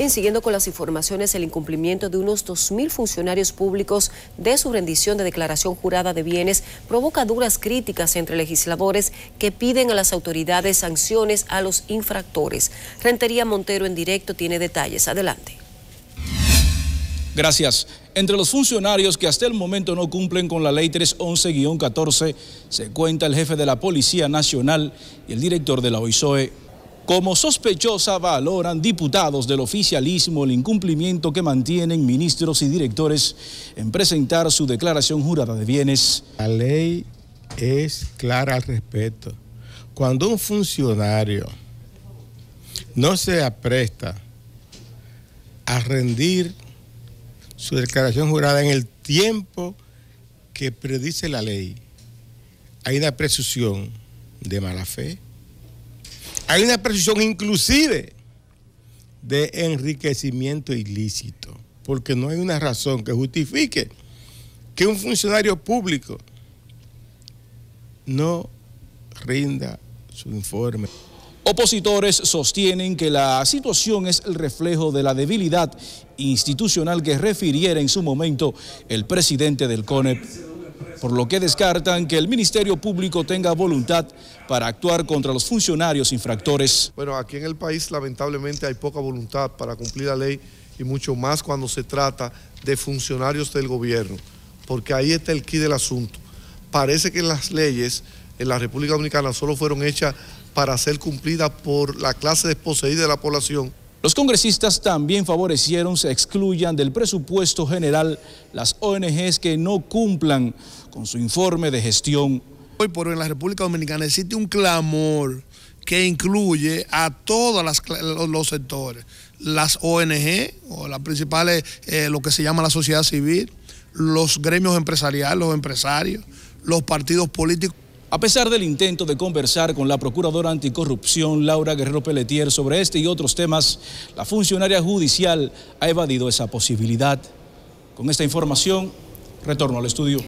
En siguiendo con las informaciones, el incumplimiento de unos 2.000 funcionarios públicos de su rendición de declaración jurada de bienes provoca duras críticas entre legisladores que piden a las autoridades sanciones a los infractores. Rentería Montero en directo tiene detalles. Adelante. Gracias. Entre los funcionarios que hasta el momento no cumplen con la ley 311-14 se cuenta el jefe de la Policía Nacional y el director de la OISOE, como sospechosa valoran diputados del oficialismo el incumplimiento que mantienen ministros y directores en presentar su declaración jurada de bienes. La ley es clara al respecto. Cuando un funcionario no se apresta a rendir su declaración jurada en el tiempo que predice la ley, hay una presunción de mala fe. Hay una presunción inclusive de enriquecimiento ilícito, porque no hay una razón que justifique que un funcionario público no rinda su informe. Opositores sostienen que la situación es el reflejo de la debilidad institucional que refiriera en su momento el presidente del CONEP, por lo que descartan que el Ministerio Público tenga voluntad para actuar contra los funcionarios infractores. Bueno, aquí en el país lamentablemente hay poca voluntad para cumplir la ley y mucho más cuando se trata de funcionarios del gobierno, porque ahí está el quid del asunto. Parece que las leyes en la República Dominicana solo fueron hechas para ser cumplidas por la clase desposeída de la población los congresistas también favorecieron se excluyan del presupuesto general las ONGs que no cumplan con su informe de gestión. Hoy por hoy en la República Dominicana existe un clamor que incluye a todos los sectores, las ONG o las principales, eh, lo que se llama la sociedad civil, los gremios empresariales, los empresarios, los partidos políticos. A pesar del intento de conversar con la procuradora anticorrupción Laura Guerrero Pelletier sobre este y otros temas, la funcionaria judicial ha evadido esa posibilidad. Con esta información, retorno al estudio.